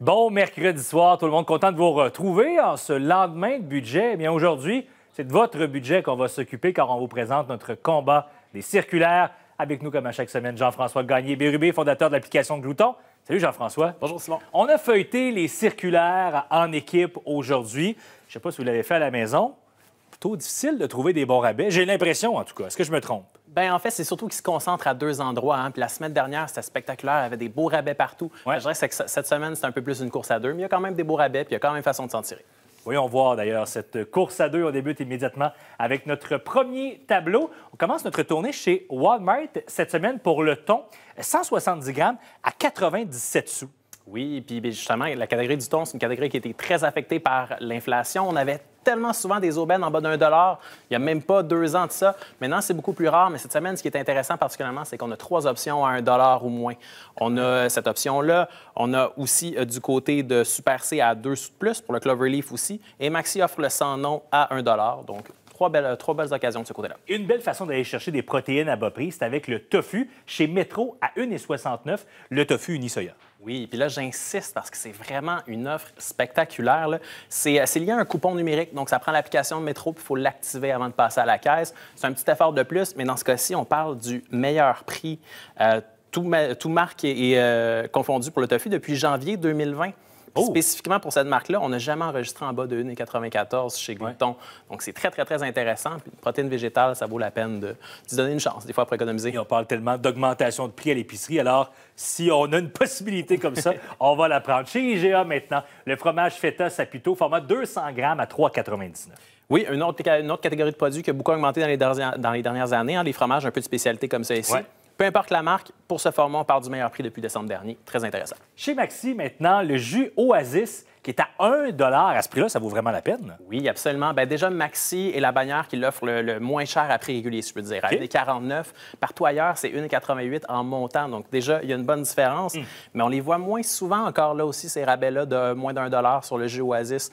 Bon mercredi soir, tout le monde content de vous retrouver en ce lendemain de budget. Eh bien aujourd'hui, c'est de votre budget qu'on va s'occuper car on vous présente notre combat des circulaires. Avec nous comme à chaque semaine, Jean-François Gagné Bérubé, fondateur de l'application Glouton. Salut Jean-François. Bonjour Simon. On a feuilleté les circulaires en équipe aujourd'hui. Je ne sais pas si vous l'avez fait à la maison difficile de trouver des bons rabais. J'ai l'impression, en tout cas. Est-ce que je me trompe? Bien, en fait, c'est surtout qu'ils se concentrent à deux endroits. Hein. Puis la semaine dernière, c'était spectaculaire. Il y avait des beaux rabais partout. Je dirais que cette semaine, c'est un peu plus une course à deux, mais il y a quand même des beaux rabais, puis il y a quand même façon de s'en tirer. Voyons voir d'ailleurs cette course à deux. On débute immédiatement avec notre premier tableau. On commence notre tournée chez Walmart cette semaine pour le thon, 170 grammes à 97 sous. Oui, puis ben, justement, la catégorie du thon, c'est une catégorie qui était très affectée par l'inflation. On avait tellement souvent des aubaines en bas d'un dollar. Il n'y a même pas deux ans de ça. Maintenant, c'est beaucoup plus rare, mais cette semaine, ce qui est intéressant particulièrement, c'est qu'on a trois options à un dollar ou moins. On a cette option-là. On a aussi euh, du côté de Super C à 2 sous de plus pour le Cloverleaf aussi. Et Maxi offre le sans nom à un dollar. Donc, Trois belles, trois belles, occasions de ce côté-là. Une belle façon d'aller chercher des protéines à bas prix, c'est avec le tofu chez Metro à 1,69, le tofu unisoya. Oui, puis là, j'insiste parce que c'est vraiment une offre spectaculaire. Euh, c'est lié à un coupon numérique, donc ça prend l'application de métro, puis il faut l'activer avant de passer à la caisse. C'est un petit effort de plus, mais dans ce cas-ci, on parle du meilleur prix. Euh, tout, marque est, euh, confondu pour le tofu depuis janvier 2020. Oh. Spécifiquement pour cette marque-là, on n'a jamais enregistré en bas de 1,94 chez Glouton. Donc, c'est très, très, très intéressant. une protéine végétale, ça vaut la peine de, se donner une chance, des fois, pour économiser. on parle tellement d'augmentation de prix à l'épicerie. Alors, si on a une possibilité comme ça, on va la prendre. Chez IGA maintenant, le fromage feta saputo, format 200 grammes à 3,99 oui, une autre, catégorie de produits qui a beaucoup augmenté dans les, dernières, années, hein, les fromages un peu de spécialité comme ça ici. Peu importe la marque, pour ce format, on parle du meilleur prix depuis décembre dernier. Très intéressant. Chez Maxi, maintenant, le jus Oasis qui est à 1 À ce prix-là, ça vaut vraiment la peine? Oui, absolument. Ben, déjà, Maxi est la bannière qui l'offre le, moins cher à prix régulier, si je peux dire. À est 49 Partout ailleurs, c'est 1,88 en montant. Donc, déjà, il y a une bonne différence. Hmm. Mais on les voit moins souvent encore là aussi, ces rabais-là de moins d'un dollar sur le jus Oasis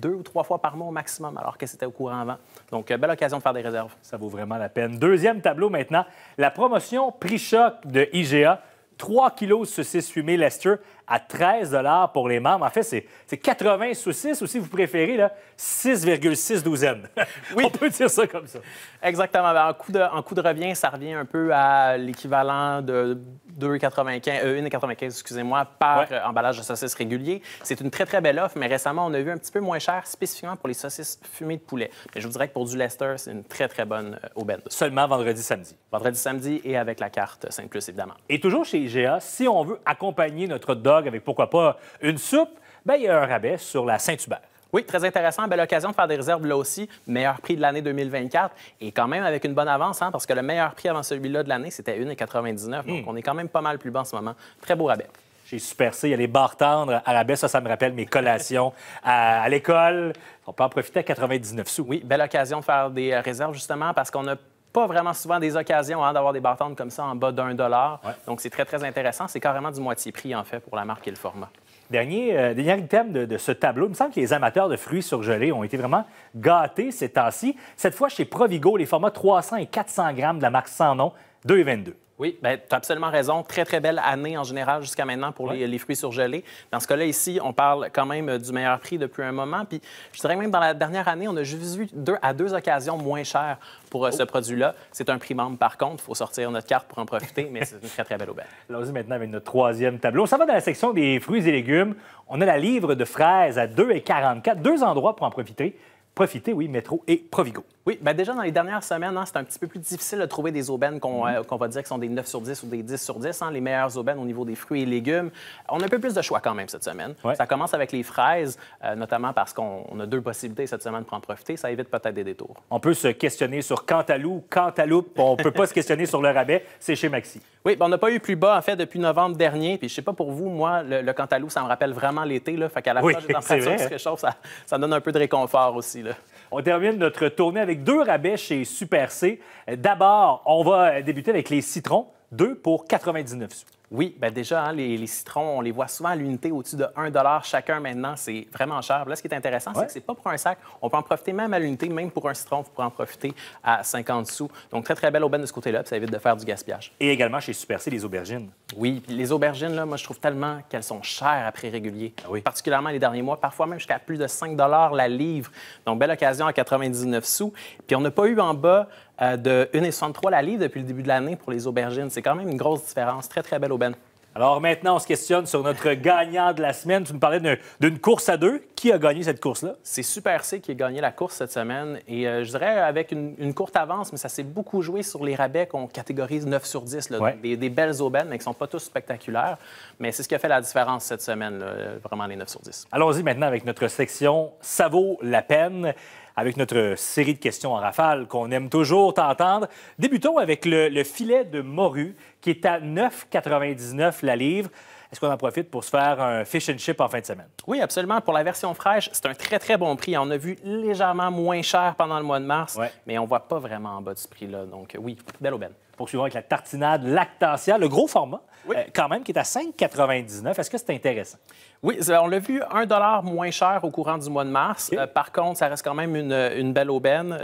deux ou trois fois par mois au maximum, alors que c'était au courant avant. Donc, euh, belle occasion de faire des réserves. Ça vaut vraiment la peine. Deuxième tableau maintenant, la promotion prix choc de IGA. 3 kilos de saucisses fumée Lester à 13 pour les membres. En fait, c'est 80 saucisses, aussi, ou si vous préférez, 6,6 douzaines. Oui. On peut dire ça comme ça. Exactement. Ben, en, coût de, en coup de revient, ça revient un peu à l'équivalent de 2,95, 1,95, euh, excusez-moi, par emballage de saucisses régulier. C'est une très, très belle offre, mais récemment, on a vu un petit peu moins cher, spécifiquement pour les saucisses fumées de poulet. Mais je vous dirais que pour du Leicester, c'est une très, très bonne euh, aubaine. Seulement vendredi, samedi. Vendredi, samedi et avec la carte 5+, évidemment. Et toujours chez IGA, si on veut accompagner notre dog avec pourquoi pas une soupe, ben, il y a un rabais sur la Saint-Hubert. Oui, très intéressant. Belle occasion de faire des réserves là aussi. Meilleur prix de l'année 2024 et quand même avec une bonne avance, hein, parce que le meilleur prix avant celui-là de l'année, c'était 1,99. Donc, hmm. on est quand même pas mal plus bas en ce moment. Très beau rabais. J'ai Super C, il y a les bars tendres à rabais. Ça, ça me rappelle mes collations à, à l'école. On peut en profiter à 99 sous. Oui, belle occasion de faire des euh, réserves justement parce qu'on a pas vraiment souvent des occasions hein, d'avoir des bâtons comme ça en bas d'un dollar. Donc, c'est très, très intéressant. C'est carrément du moitié prix, en fait, pour la marque et le format. Dernier, euh, dernier item de, ce tableau. Il me semble que les amateurs de fruits surgelés ont été vraiment gâtés ces temps-ci. Cette fois, chez Provigo, les formats 300 et 400 grammes de la marque Sans Nom, 2,22. Oui, ben, tu as absolument raison. Très, très belle année en général jusqu'à maintenant pour les, fruits surgelés. Dans ce cas-là, ici, on parle quand même euh, du meilleur prix depuis un moment. Puis je dirais même dans la dernière année, on a juste vu deux, à deux occasions moins cher pour euh, ce oh. produit-là. C'est un prix membre, par contre. Il faut sortir notre carte pour en profiter, mais c'est une très, très belle aubaine. Allons-y maintenant avec notre troisième tableau. Ça va dans la section des fruits et légumes. On a la livre de fraises à 2,44. Deux endroits pour en profiter. Profitez, oui, métro et Provigo. Oui, bien déjà, dans les dernières semaines, hein, c'est un petit peu plus difficile de trouver des aubaines qu'on mm-hmm. euh, va dire qui sont des 9 sur 10 ou des 10 sur 10, hein, les meilleures aubaines au niveau des fruits et légumes. On a un peu plus de choix quand même cette semaine. Ça commence avec les fraises, euh, notamment parce qu'on a deux possibilités cette semaine pour en profiter. Ça évite peut-être des détours. On peut se questionner sur cantalou, cantaloupe. On ne peut pas se questionner sur le rabais. C'est chez Maxi. Oui, bien, on n'a pas eu plus bas, en fait, depuis novembre dernier. Puis je sais pas pour vous, moi, le, le ça me rappelle vraiment l'été. Fait qu'à la oui, fois, je dans ça, ça, ça donne un peu de réconfort aussi. Là. On termine notre tournée avec deux rabais chez Super C. D'abord, on va débuter avec les citrons, deux pour 99 sous. Oui, ben déjà, hein, les, citrons, on les voit souvent à l'unité au-dessus de 1 chacun maintenant. C'est vraiment cher. Là, ce qui est intéressant, c'est que ce n'est pas pour un sac. On peut en profiter même à l'unité, même pour un citron, vous pouvez en profiter à 50 sous. Donc, très, très belle aubaine de ce côté-là, ça évite de faire du gaspillage. Et également chez Super C, les aubergines. Oui, les aubergines, là, moi, je trouve tellement qu'elles sont chères à prix régulier. Ah oui. Particulièrement les derniers mois, parfois même jusqu'à plus de 5 la livre. Donc, belle occasion à 99 sous. Puis, on n'a pas eu en bas euh, de 1,63 la livre depuis le début de l'année pour les aubergines. C'est quand même une grosse différence. Très, très belle ben? Alors maintenant, on se questionne sur notre gagnant de la semaine. Tu me parlais d'une course à deux. Qui a gagné cette course-là? C'est Super C qui a gagné la course cette semaine. Et euh, je dirais avec une, courte avance, mais ça s'est beaucoup joué sur les rabais qu'on catégorise 9 sur 10. des, belles aubaines, mais qui ne sont pas tous spectaculaires. Mais c'est ce qui a fait la différence cette semaine, euh, vraiment les 9 sur 10. Allons-y maintenant avec notre section Ça vaut la peine avec notre série de questions en rafale qu'on aime toujours t'entendre. Débutons avec le, filet de morue qui est à 9,99 la livre. Est-ce qu'on en profite pour se faire un fish and chip en fin de semaine? Oui, absolument. Pour la version fraîche, c'est un très, très bon prix. On a vu légèrement moins cher pendant le mois de mars, mais on ne voit pas vraiment en bas de ce prix-là. Donc oui, belle aubaine poursuivons avec la tartinade Lactatia, le gros format, euh, quand même, qui est à 5,99. Est-ce que c'est intéressant? Oui, on l'a vu, 1 moins cher au courant du mois de mars. Euh, par contre, ça reste quand même une, belle aubaine.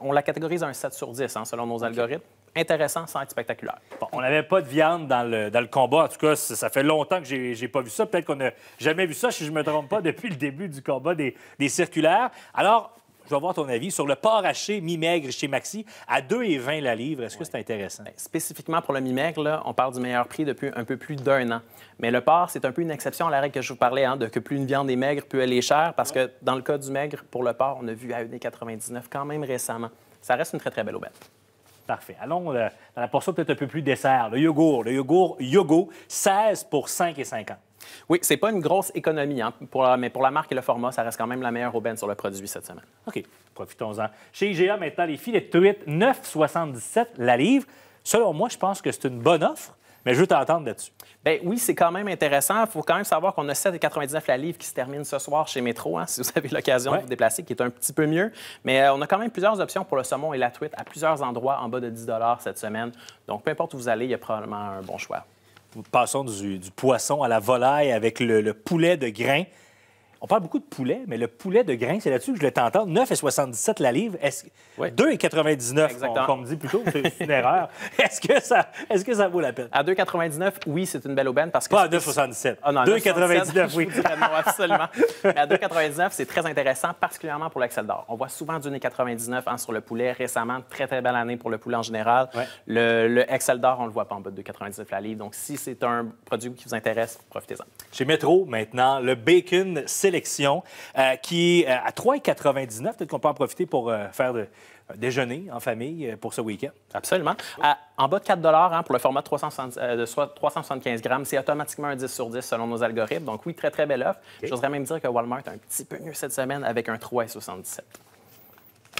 On, la catégorise à un 7 sur 10, hein, selon nos algorithmes. Intéressant sans être spectaculaire. on n'avait pas de viande dans le, combat. En tout cas, ça, fait longtemps que j'ai pas vu ça. Peut-être qu'on n'a jamais vu ça, si je ne me trompe pas, depuis le début du combat des, des circulaires. Alors, je veux avoir ton avis sur le porc haché mi-maigre chez Maxi à 2,20 la livre. Est-ce que c'est intéressant? Ben, spécifiquement pour le mi-maigre, on parle du meilleur prix depuis un peu plus d'un an. Mais le porc, c'est un peu une exception à la règle que je vous parlais, hein, de que plus une viande est maigre, plus elle est chère, parce que dans le cas du maigre, pour le porc, on a vu à 1,99 quand même récemment. Ça reste une très, très belle aubaine. Parfait. Allons euh, dans la portion peut-être un peu plus dessert. Le yogourt, le yogourt Yogo, 16 pour 5,50. Oui, c'est pas une grosse économie, hein, mais pour la marque et le format, ça reste quand même la meilleure aubaine sur le produit cette semaine. OK, profitons-en. Chez IGA, maintenant, les filets de truite, 9,77 la livre. Selon moi, je pense que c'est une bonne offre. Mais je veux t'entendre là-dessus. Bien oui, c'est quand même intéressant. Il faut quand même savoir qu'on a 7,99 la livre qui se termine ce soir chez Métro, hein, si vous avez l'occasion de vous déplacer, qui est un petit peu mieux. Mais euh, on a quand même plusieurs options pour le saumon et la truite à plusieurs endroits en bas de 10 cette semaine. Donc, peu importe où vous allez, il y a probablement un bon choix passons du, poisson à la volaille avec le, le poulet de grain. On parle beaucoup de poulet, mais le poulet de grain, c'est là-dessus que je voulais t'entendre. 9,77 la livre. Est-ce... Oui. 2,99 comme me dit plutôt, c'est une erreur. Est-ce que, ça... Est-ce que ça vaut la peine? À 2,99, oui, c'est une belle aubaine parce que. Pas à 2,77. 2,99, ah oui. absolument. mais à 2,99, c'est très intéressant, particulièrement pour l'axel d'or. On voit souvent du 99 hein, sur le poulet. Récemment, très, très belle année pour le poulet en général. Le, Excel d'or, on ne le voit pas en bas de 2,99 la livre. Donc, si c'est un produit qui vous intéresse, profitez-en. Chez Metro, maintenant, le bacon, c'est euh, qui est euh, à 3,99. Peut-être qu'on peut en profiter pour euh, faire de, déjeuner en famille pour ce week-end. Absolument. en bas de 4 hein, pour le format de 375 grammes, c'est automatiquement un 10 sur 10 selon nos algorithmes. Donc oui, très, très belle offre. J'oserais même dire que Walmart est un petit peu mieux cette semaine avec un 3,77.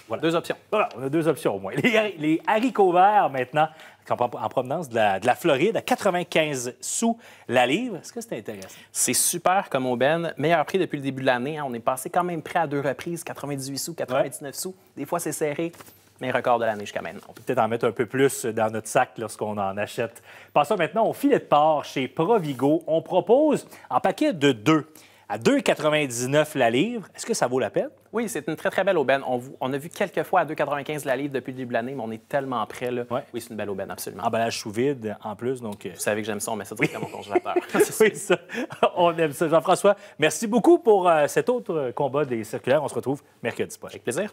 Voilà. Deux options. Voilà, on a deux options au moins. les haricots verts maintenant en provenance de la, Floride à 95 sous la livre. Est-ce que c'est intéressant? C'est super comme aubaine. Meilleur prix depuis le début de l'année. Hein. On est passé quand même près à deux reprises, 98 sous, 99 sous. Des fois, c'est serré. Mais record de l'année jusqu'à maintenant. On peut peut-être en mettre un peu plus dans notre sac lorsqu'on en achète. Passons maintenant au filet de porc chez Provigo. On propose en paquet de deux à 2,99 la livre. Est-ce que ça vaut la peine? Oui, c'est une très, très belle aubaine. On, a vu quelques fois à 2,95 la livre depuis le début de l'année, mais on est tellement près. Là. Oui, c'est une belle aubaine, absolument. Emballage sous vide en plus. Donc... Euh, vous savez que j'aime ça, on met ça directement oui. mon congélateur. oui, ça. On aime ça. Jean-François, merci beaucoup pour euh, cet autre euh, combat des circulaires. On se retrouve mercredi Avec plaisir.